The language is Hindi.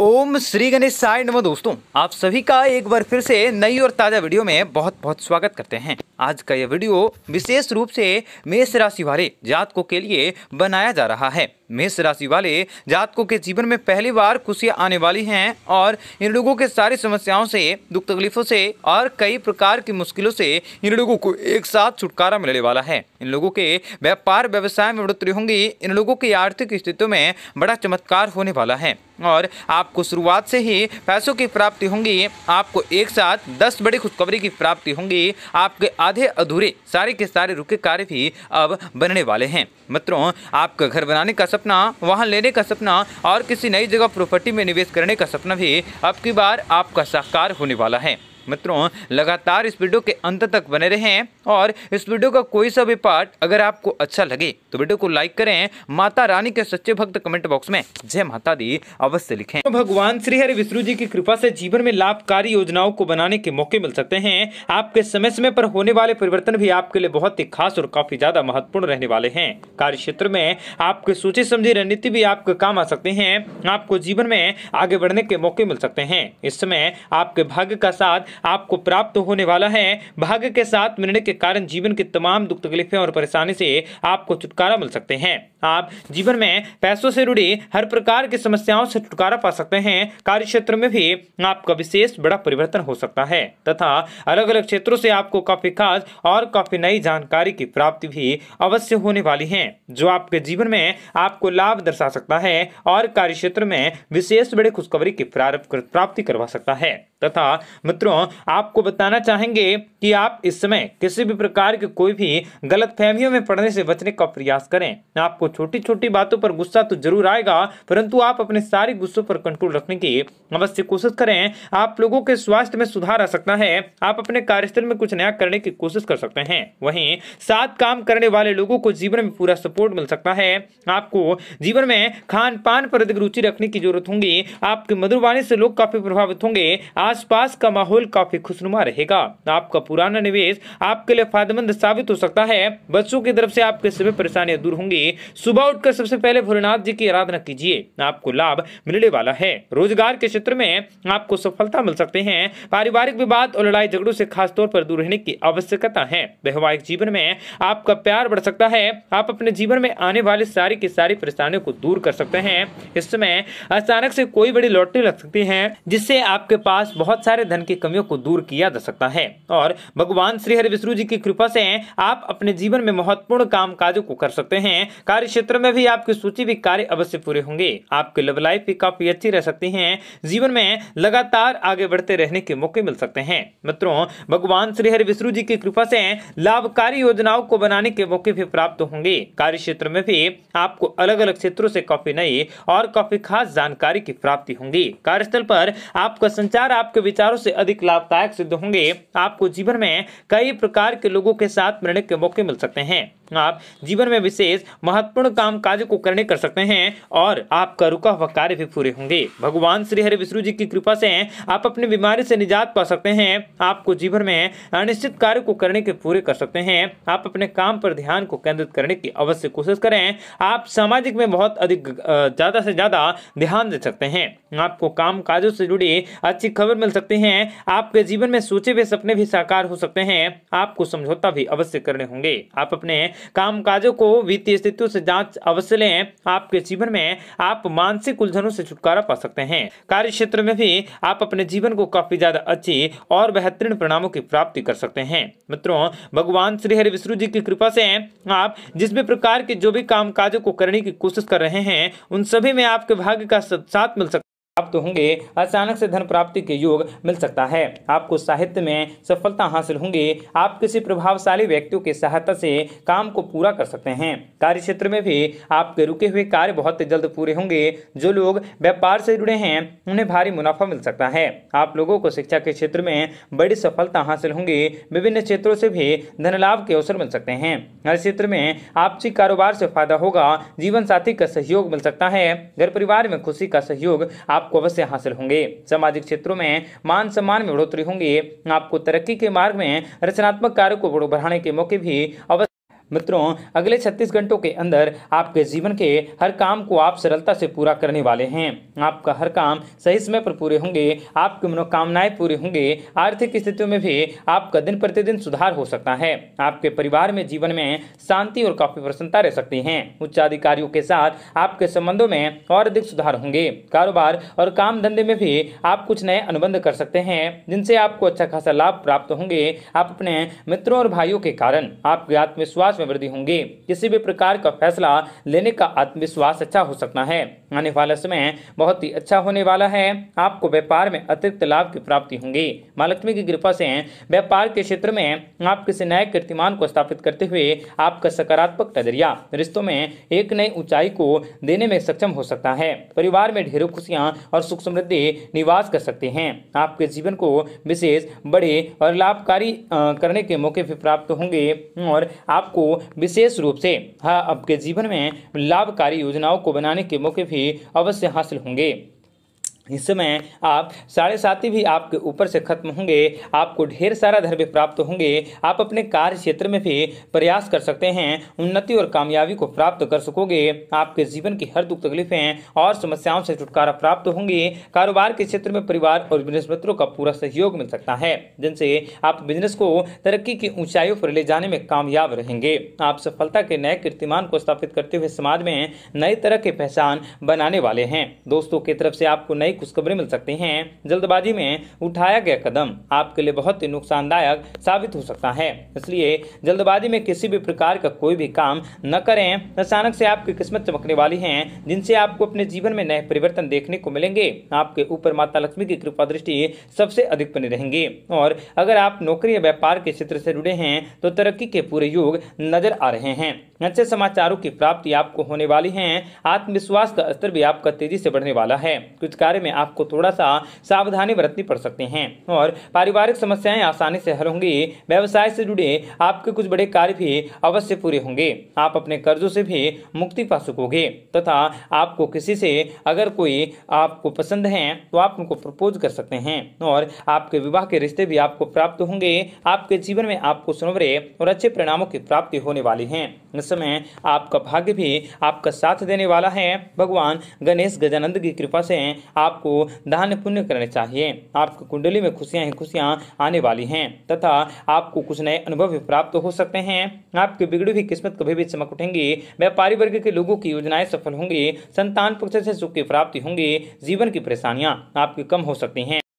ओम श्री गणेश साय नमो दोस्तों आप सभी का एक बार फिर से नई और ताज़ा वीडियो में बहुत बहुत स्वागत करते हैं आज का यह वीडियो विशेष रूप से मेष राशि वाले जातकों के लिए बनाया जा रहा है मेष राशि वाले जातकों के जीवन में पहली बार खुशियाँ आने वाली हैं और इन लोगों के सारी समस्याओं से दुख तकलीफों से और कई प्रकार की मुश्किलों से इन लोगों को एक साथ छुटकारा मिलने वाला है इन लोगों के व्यापार व्यवसाय में बढ़ोतरी होंगी इन लोगों की आर्थिक स्थितियों में बड़ा चमत्कार होने वाला है और आपको शुरुआत से ही पैसों की प्राप्ति होंगी आपको एक साथ दस बड़ी खुशखबरी की प्राप्ति होंगी आपके आधे अधूरे सारे के सारे रुके कार्य भी अब बनने वाले हैं मित्रों आपका घर बनाने का सपना वाहन लेने का सपना और किसी नई जगह प्रॉपर्टी में निवेश करने का सपना भी अब की बार आपका साकार होने वाला है मित्रों लगातार इस वीडियो के अंत तक बने रहें और इस वीडियो का कोई सा भी पार्ट अगर आपको अच्छा लगे तो वीडियो को लाइक करें माता रानी के सच्चे भक्त कमेंट बॉक्स में जय माता दी अवश्य लिखें तो भगवान श्री हरि विष्णु जी की कृपा से जीवन में लाभकारी योजनाओं को बनाने के मौके मिल सकते हैं आपके समय समय पर होने वाले परिवर्तन भी आपके लिए बहुत ही खास और काफी ज्यादा महत्वपूर्ण रहने वाले है कार्य क्षेत्र में आपके सोचे समझी रणनीति भी आपके काम आ सकते हैं आपको जीवन में आगे बढ़ने के मौके मिल सकते हैं इस समय आपके भाग्य का साथ आपको प्राप्त होने वाला है भाग्य के साथ मिलने जिसके कारण जीवन की तमाम दुख तकलीफें और परेशानी से आपको छुटकारा मिल सकते हैं आप जीवन में पैसों से जुड़ी हर प्रकार की समस्याओं से छुटकारा पा सकते हैं कार्य क्षेत्र में भी आपका विशेष बड़ा परिवर्तन हो सकता है तथा अलग अलग क्षेत्रों से आपको काफी खास और काफी नई जानकारी की प्राप्ति भी अवश्य होने वाली है जो आपके जीवन में आपको लाभ दर्शा सकता है और कार्य क्षेत्र में विशेष बड़े खुशखबरी की प्राप्ति करवा सकता है तथा मित्रों आपको बताना चाहेंगे कि आप इस समय किस किसी भी प्रकार के कोई भी गलत फहमियों में पढ़ने से बचने का प्रयास करें आपको छोटी छोटी बातों पर गुस्सा तो जरूर आएगा परंतु आप अपने सारे गुस्सों पर कंट्रोल रखने की अवश्य कोशिश करें आप लोगों के स्वास्थ्य में सुधार आ सकता है आप अपने कार्यस्थल में कुछ नया करने की कोशिश कर सकते हैं वही साथ काम करने वाले लोगों को जीवन में पूरा सपोर्ट मिल सकता है आपको जीवन में खान पान पर अधिक रुचि रखने की जरूरत होगी आपके मधुरवाणी से लोग काफी प्रभावित होंगे आसपास का माहौल काफी खुशनुमा रहेगा आपका पुराना निवेश आपके आपके लिए फायदेमंद साबित हो सकता है बच्चों की तरफ से आपके सभी परेशानियां दूर होंगी सुबह उठकर सबसे पहले भोलेनाथ जी की आराधना कीजिए आपको लाभ मिलने वाला है रोजगार के क्षेत्र में आपको सफलता मिल सकते हैं पारिवारिक विवाद और लड़ाई झगड़ों से खासतौर पर दूर रहने की आवश्यकता है वैवाहिक जीवन में आपका प्यार बढ़ सकता है आप अपने जीवन में आने वाली सारी की सारी परेशानियों को दूर कर सकते हैं इस समय अचानक से कोई बड़ी लॉटरी लग सकती है जिससे आपके पास बहुत सारे धन की कमियों को दूर किया जा सकता है और भगवान श्री हरि विष्णु जी की कृपा से आप अपने जीवन में महत्वपूर्ण काम काजों को कर सकते हैं कार्य क्षेत्र में भी आपकी सूची भी कार्य अवश्य पूरे होंगे आपकी लव लाइफ भी काफी अच्छी रह सकती है जीवन में लगातार आगे बढ़ते रहने के मौके मिल सकते हैं मित्रों भगवान श्री हरि विष्णु जी की कृपा से लाभकारी योजनाओं को बनाने के मौके भी प्राप्त होंगे कार्य क्षेत्र में भी आपको अलग अलग क्षेत्रों से काफी नई और काफी खास जानकारी की प्राप्ति होंगी कार्यस्थल पर आपका संचार आपके विचारों से अधिक लाभदायक सिद्ध होंगे आपको जीवन में कई प्रकार परिवार के लोगों के साथ मिलने के मौके मिल सकते हैं आप जीवन में विशेष महत्वपूर्ण काम काज को करने कर सकते हैं और आपका रुका हुआ कार्य भी पूरे होंगे भगवान श्री हरि विष्णु जी की कृपा से आप अपनी बीमारी से निजात पा सकते हैं आपको जीवन में अनिश्चित कार्य को करने के पूरे कर सकते हैं आप अपने काम पर ध्यान को केंद्रित करने की अवश्य कोशिश करें आप सामाजिक में बहुत अधिक ज़्यादा से ज़्यादा ध्यान दे सकते हैं आपको काम काजों से जुड़ी अच्छी खबर मिल सकती है आपके जीवन में सोचे हुए सपने भी साकार हो सकते हैं आपको समझौता भी अवश्य करने होंगे आप अपने कामकाजों को वित्तीय स्थितियों से जांच अवश्य लें आपके जीवन में आप मानसिक उलझनों से छुटकारा पा सकते हैं कार्य क्षेत्र में भी आप अपने जीवन को काफी ज्यादा अच्छी और बेहतरीन परिणामों की प्राप्ति कर सकते हैं मित्रों भगवान श्री हरि विष्णु जी की कृपा से आप जिस भी प्रकार के जो भी काम को करने की कोशिश कर रहे हैं उन सभी में आपके भाग्य का साथ मिल सकता प्राप्त होंगे अचानक से धन प्राप्ति के योग मिल सकता है आपको साहित्य में सफलता हासिल होंगी आप किसी प्रभावशाली व्यक्तियों की सहायता से काम को पूरा कर सकते हैं कार्य क्षेत्र में भी आपके रुके हुए कार्य बहुत जल्द पूरे होंगे जो लोग व्यापार से जुड़े हैं उन्हें भारी मुनाफा मिल सकता है आप लोगों को शिक्षा के क्षेत्र में बड़ी सफलता हासिल होंगी विभिन्न क्षेत्रों से भी धन लाभ के अवसर मिल सकते हैं हर क्षेत्र में आपसी कारोबार से फायदा होगा जीवन साथी का सहयोग मिल सकता है घर परिवार में खुशी का सहयोग आप आपको अवश्य हासिल होंगे सामाजिक क्षेत्रों में मान सम्मान में बढ़ोतरी होंगी आपको तरक्की के मार्ग में रचनात्मक कार्य को बढ़ाने के मौके भी अवश्य मित्रों अगले छत्तीस घंटों के अंदर आपके जीवन के हर काम को आप सरलता से पूरा करने वाले हैं आपका हर काम सही समय पर पूरे होंगे आपकी मनोकामनाएं पूरे होंगे आर्थिक स्थितियों में भी आपका दिन प्रतिदिन सुधार हो सकता है आपके परिवार में जीवन में शांति और काफी प्रसन्नता रह सकती है उच्च अधिकारियों के साथ आपके संबंधों में और अधिक सुधार होंगे कारोबार और काम धंधे में भी आप कुछ नए अनुबंध कर सकते हैं जिनसे आपको अच्छा खासा लाभ प्राप्त होंगे आप अपने मित्रों और भाइयों के कारण आपके आत्मविश्वास में वृद्धि होंगे किसी भी प्रकार का फैसला लेने का आत्मविश्वास अच्छा हो सकता है आने वाला समय बहुत ही अच्छा होने वाला है आपको व्यापार में अतिरिक्त लाभ की प्राप्ति होंगी माँ लक्ष्मी की कृपा से व्यापार के क्षेत्र में आप किसी नए कीर्तिमान को स्थापित करते हुए आपका सकारात्मक नजरिया रिश्तों में एक नई ऊंचाई को देने में सक्षम हो सकता है परिवार में ढेरों खुशियां और सुख समृद्धि निवास कर सकते हैं आपके जीवन को विशेष बड़े और लाभकारी करने के मौके भी प्राप्त होंगे और आपको विशेष रूप से हाँ आपके जीवन में लाभकारी योजनाओं को बनाने के मौके भी अवश्य हासिल होंगे इस समय आप साढ़े साथी भी आपके ऊपर से खत्म होंगे आपको ढेर सारा धर्म प्राप्त होंगे आप अपने कार्य क्षेत्र में भी प्रयास कर सकते हैं उन्नति और कामयाबी को प्राप्त कर सकोगे आपके जीवन की हर दुख तकलीफें और समस्याओं से छुटकारा प्राप्त होंगी कारोबार के क्षेत्र में परिवार और बिजनेस मित्रों का पूरा सहयोग मिल सकता है जिनसे आप बिजनेस को तरक्की की ऊंचाइयों पर ले जाने में कामयाब रहेंगे आप सफलता के नए कीर्तिमान को स्थापित करते हुए समाज में नई तरह की पहचान बनाने वाले हैं दोस्तों की तरफ से आपको नई खुशखबरी मिल सकती हैं जल्दबाजी में उठाया गया कदम आपके लिए बहुत ही नुकसानदायक साबित हो सकता है इसलिए जल्दबाजी में किसी भी प्रकार का कोई भी काम न करें अचानक से आपकी किस्मत चमकने वाली है जिनसे आपको अपने जीवन में नए परिवर्तन देखने को मिलेंगे आपके ऊपर माता लक्ष्मी की कृपा दृष्टि सबसे अधिक बनी रहेंगी और अगर आप नौकरी या व्यापार के क्षेत्र से जुड़े हैं तो तरक्की के पूरे योग नजर आ रहे हैं अच्छे समाचारों की प्राप्ति आपको होने वाली है आत्मविश्वास का स्तर भी आपका तेजी से बढ़ने वाला है कुछ कार्य में आपको थोड़ा सा सावधानी बरतनी पड़ सकती हैं और पारिवारिक समस्याएं आसानी से हल होंगी व्यवसाय से जुड़े आपके कुछ बड़े कार्य भी अवश्य पूरे होंगे आप अपने कर्जों से भी मुक्ति पा सकोगे तथा आपको किसी से अगर कोई आपको पसंद है तो आप उनको प्रपोज कर सकते हैं और आपके विवाह के रिश्ते भी आपको प्राप्त होंगे आपके जीवन में आपको सुनवरे और अच्छे परिणामों की प्राप्ति होने वाली है समय आपका भाग्य भी आपका साथ देने वाला है भगवान गणेश गजानंद की कृपा से आपको दान पुण्य करने चाहिए आपकी कुंडली में खुशियाँ ही खुशियाँ आने वाली हैं तथा आपको कुछ नए अनुभव भी प्राप्त हो सकते हैं आपकी बिगड़ी हुई किस्मत कभी भी चमक उठेंगी व्यापारी वर्ग के लोगों की योजनाएं सफल होंगी संतान पक्ष से सुख की प्राप्ति होंगी जीवन की परेशानियां आपकी कम हो सकती हैं